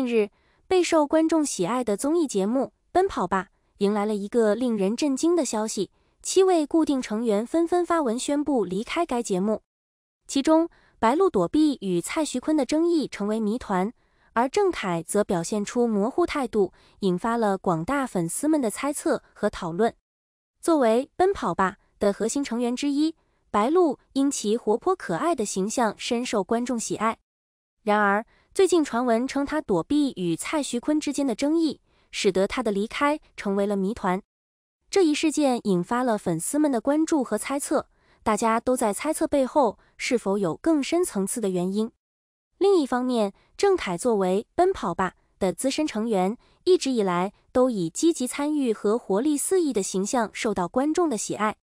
近日，备受观众喜爱的综艺节目《奔跑吧》迎来了一个令人震惊的消息：七位固定成员纷纷发文宣布离开该节目。其中，白鹿躲避与蔡徐坤的争议成为谜团，而郑凯则表现出模糊态度，引发了广大粉丝们的猜测和讨论。作为《奔跑吧》的核心成员之一，白鹿因其活泼可爱的形象深受观众喜爱。然而，最近传闻称他躲避与蔡徐坤之间的争议，使得他的离开成为了谜团。这一事件引发了粉丝们的关注和猜测，大家都在猜测背后是否有更深层次的原因。另一方面，郑凯作为《奔跑吧》的资深成员，一直以来都以积极参与和活力四溢的形象受到观众的喜爱。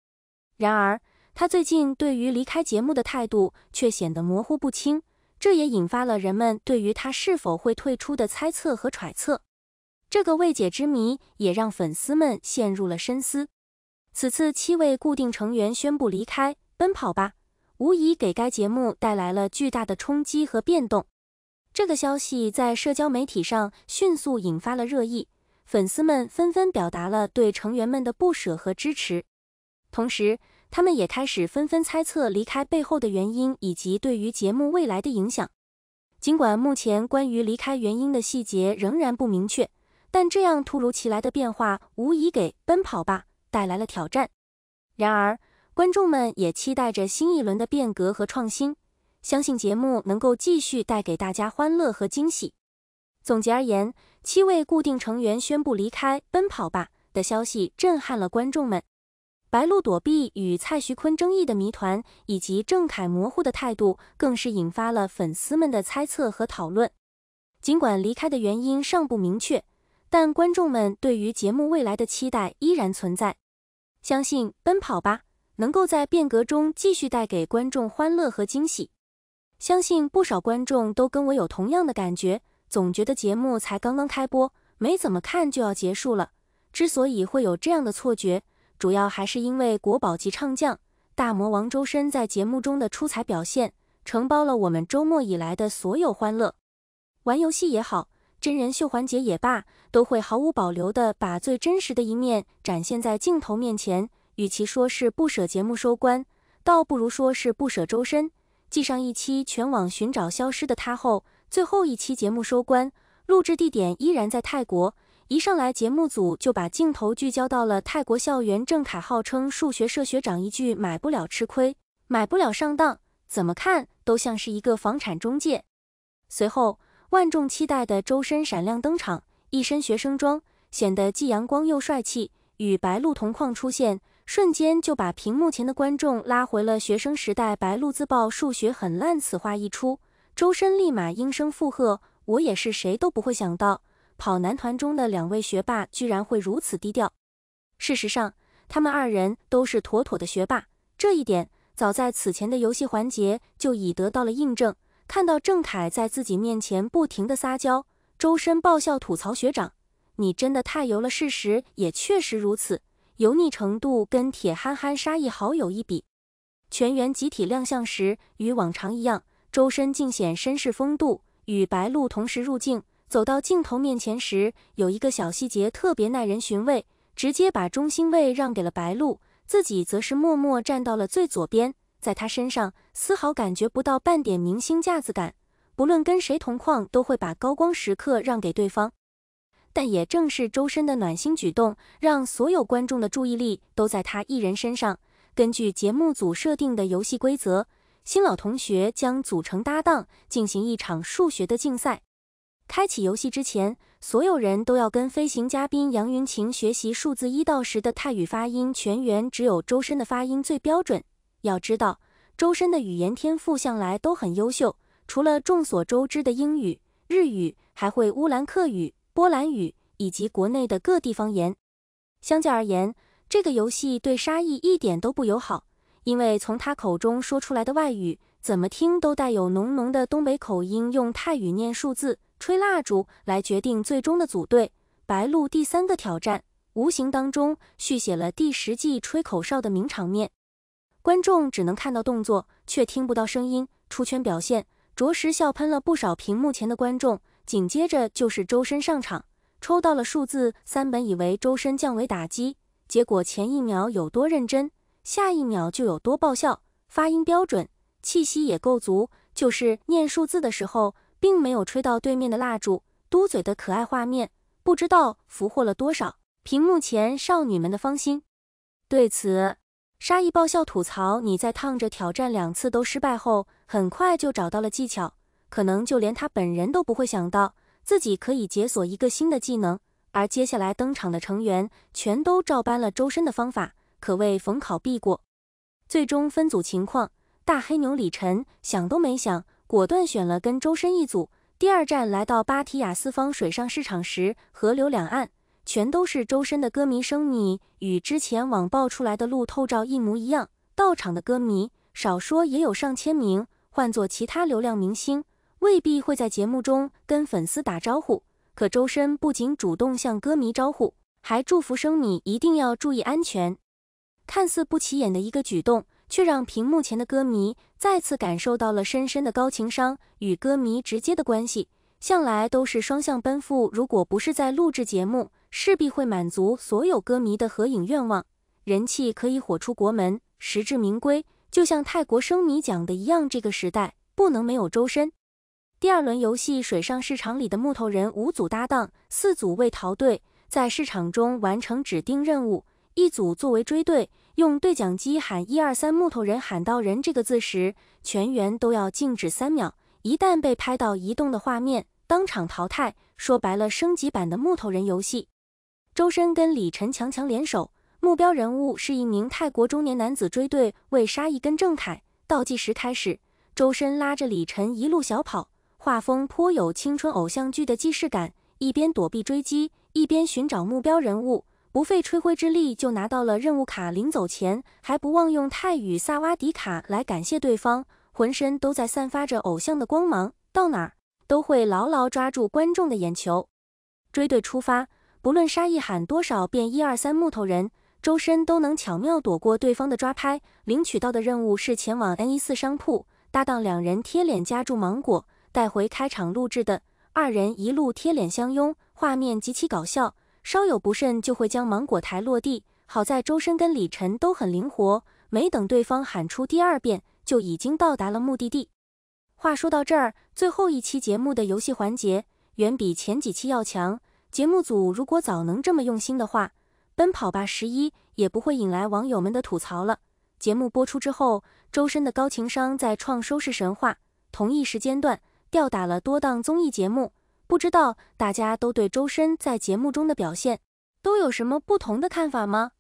然而，他最近对于离开节目的态度却显得模糊不清。这也引发了人们对于他是否会退出的猜测和揣测，这个未解之谜也让粉丝们陷入了深思。此次七位固定成员宣布离开《奔跑吧》，无疑给该节目带来了巨大的冲击和变动。这个消息在社交媒体上迅速引发了热议，粉丝们纷纷表达了对成员们的不舍和支持，同时。他们也开始纷纷猜测离开背后的原因以及对于节目未来的影响。尽管目前关于离开原因的细节仍然不明确，但这样突如其来的变化无疑给《奔跑吧》带来了挑战。然而，观众们也期待着新一轮的变革和创新，相信节目能够继续带给大家欢乐和惊喜。总结而言，七位固定成员宣布离开《奔跑吧》的消息震撼了观众们。白鹿躲避与蔡徐坤争议的谜团，以及郑凯模糊的态度，更是引发了粉丝们的猜测和讨论。尽管离开的原因尚不明确，但观众们对于节目未来的期待依然存在。相信《奔跑吧》能够在变革中继续带给观众欢乐和惊喜。相信不少观众都跟我有同样的感觉，总觉得节目才刚刚开播，没怎么看就要结束了。之所以会有这样的错觉，主要还是因为国宝级唱将大魔王周深在节目中的出彩表现，承包了我们周末以来的所有欢乐。玩游戏也好，真人秀环节也罢，都会毫无保留地把最真实的一面展现在镜头面前。与其说是不舍节目收官，倒不如说是不舍周深。继上一期全网寻找消失的他后，最后一期节目收官，录制地点依然在泰国。一上来，节目组就把镜头聚焦到了泰国校园郑凯，号称数学社学长一句“买不了吃亏，买不了上当”，怎么看都像是一个房产中介。随后，万众期待的周深闪亮登场，一身学生装显得既阳光又帅气，与白鹿同框出现，瞬间就把屏幕前的观众拉回了学生时代。白鹿自曝数学很烂，此话一出，周深立马应声附和：“我也是，谁都不会想到。”跑男团中的两位学霸居然会如此低调。事实上，他们二人都是妥妥的学霸，这一点早在此前的游戏环节就已得到了印证。看到郑恺在自己面前不停的撒娇，周深爆笑吐槽学长：“你真的太油了。”事实也确实如此，油腻程度跟铁憨憨沙溢好友一比。全员集体亮相时，与往常一样，周深尽显绅士风度，与白鹿同时入镜。走到镜头面前时，有一个小细节特别耐人寻味，直接把中心位让给了白鹿，自己则是默默站到了最左边。在他身上，丝毫感觉不到半点明星架子感，不论跟谁同框，都会把高光时刻让给对方。但也正是周深的暖心举动，让所有观众的注意力都在他一人身上。根据节目组设定的游戏规则，新老同学将组成搭档，进行一场数学的竞赛。开启游戏之前，所有人都要跟飞行嘉宾杨云晴学习数字一到十的泰语发音。全员只有周深的发音最标准。要知道，周深的语言天赋向来都很优秀，除了众所周知的英语、日语，还会乌兰克语、波兰语以及国内的各地方言。相较而言，这个游戏对沙溢一点都不友好，因为从他口中说出来的外语，怎么听都带有浓浓的东北口音。用泰语念数字。吹蜡烛来决定最终的组队。白鹿第三个挑战，无形当中续写了第十季吹口哨的名场面。观众只能看到动作，却听不到声音。出圈表现，着实笑喷了不少屏幕前的观众。紧接着就是周深上场，抽到了数字三。本以为周深降维打击，结果前一秒有多认真，下一秒就有多爆笑。发音标准，气息也够足，就是念数字的时候。并没有吹到对面的蜡烛，嘟嘴的可爱画面，不知道俘获了多少屏幕前少女们的芳心。对此，沙溢爆笑吐槽：“你在烫着挑战两次都失败后，很快就找到了技巧，可能就连他本人都不会想到自己可以解锁一个新的技能。”而接下来登场的成员全都照搬了周深的方法，可谓逢考必过。最终分组情况：大黑牛李晨想都没想。果断选了跟周深一组。第二站来到芭提雅四方水上市场时，河流两岸全都是周深的歌迷声你与之前网爆出来的路透照一模一样。到场的歌迷少说也有上千名，换做其他流量明星，未必会在节目中跟粉丝打招呼。可周深不仅主动向歌迷招呼，还祝福生米一定要注意安全。看似不起眼的一个举动。却让屏幕前的歌迷再次感受到了深深的高情商与歌迷直接的关系，向来都是双向奔赴。如果不是在录制节目，势必会满足所有歌迷的合影愿望。人气可以火出国门，实至名归。就像泰国生米讲的一样，这个时代不能没有周深。第二轮游戏，水上市场里的木头人，五组搭档，四组为逃队，在市场中完成指定任务，一组作为追队。用对讲机喊“一二三”，木头人喊到“人”这个字时，全员都要静止三秒。一旦被拍到移动的画面，当场淘汰。说白了，升级版的木头人游戏。周深跟李晨强强联手，目标人物是一名泰国中年男子追队，为杀一根郑楷。倒计时开始，周深拉着李晨一路小跑，画风颇有青春偶像剧的既视感，一边躲避追击，一边寻找目标人物。不费吹灰之力就拿到了任务卡，临走前还不忘用泰语“萨瓦迪卡”来感谢对方，浑身都在散发着偶像的光芒，到哪儿都会牢牢抓住观众的眼球。追队出发，不论沙溢喊多少遍“一二三木头人”，周深都能巧妙躲过对方的抓拍。领取到的任务是前往 N 一四商铺，搭档两人贴脸夹住芒果带回开场录制的，二人一路贴脸相拥，画面极其搞笑。稍有不慎就会将芒果台落地，好在周深跟李晨都很灵活，没等对方喊出第二遍就已经到达了目的地。话说到这儿，最后一期节目的游戏环节远比前几期要强。节目组如果早能这么用心的话，《奔跑吧十一》也不会引来网友们的吐槽了。节目播出之后，周深的高情商在创收视神话，同一时间段吊打了多档综艺节目。不知道大家都对周深在节目中的表现都有什么不同的看法吗？